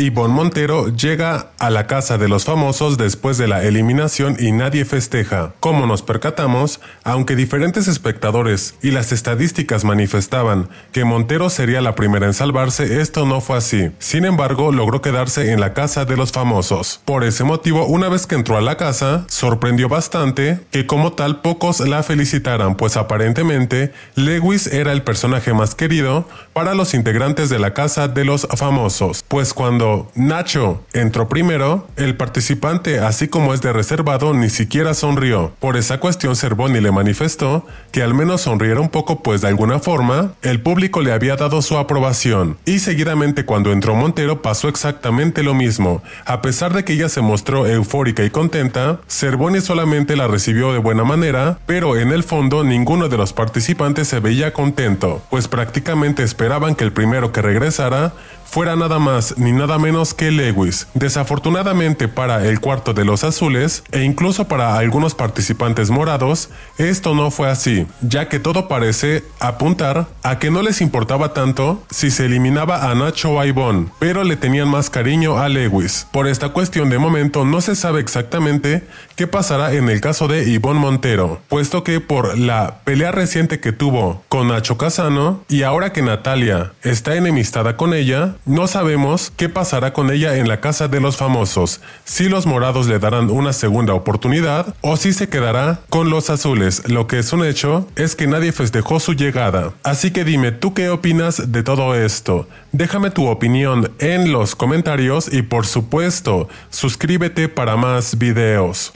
Ivonne Montero llega a la casa de los famosos después de la eliminación y nadie festeja. Como nos percatamos, aunque diferentes espectadores y las estadísticas manifestaban que Montero sería la primera en salvarse, esto no fue así. Sin embargo, logró quedarse en la casa de los famosos. Por ese motivo, una vez que entró a la casa, sorprendió bastante que como tal pocos la felicitaran, pues aparentemente Lewis era el personaje más querido para los integrantes de la casa de los famosos pues cuando Nacho entró primero, el participante, así como es de reservado, ni siquiera sonrió. Por esa cuestión, Cervoni le manifestó que al menos sonriera un poco, pues de alguna forma, el público le había dado su aprobación. Y seguidamente, cuando entró Montero, pasó exactamente lo mismo. A pesar de que ella se mostró eufórica y contenta, Cervoni solamente la recibió de buena manera, pero en el fondo ninguno de los participantes se veía contento, pues prácticamente esperaban que el primero que regresara fuera nada más ni nada menos que Lewis. Desafortunadamente para el cuarto de los azules, e incluso para algunos participantes morados, esto no fue así, ya que todo parece apuntar a que no les importaba tanto si se eliminaba a Nacho o a pero le tenían más cariño a Lewis. Por esta cuestión de momento no se sabe exactamente qué pasará en el caso de Yvonne Montero, puesto que por la pelea reciente que tuvo con Nacho Casano y ahora que Natalia está enemistada con ella, no sabemos qué pasará con ella en la casa de los famosos, si los morados le darán una segunda oportunidad o si se quedará con los azules. Lo que es un hecho es que nadie festejó su llegada. Así que dime tú qué opinas de todo esto. Déjame tu opinión en los comentarios y por supuesto, suscríbete para más videos.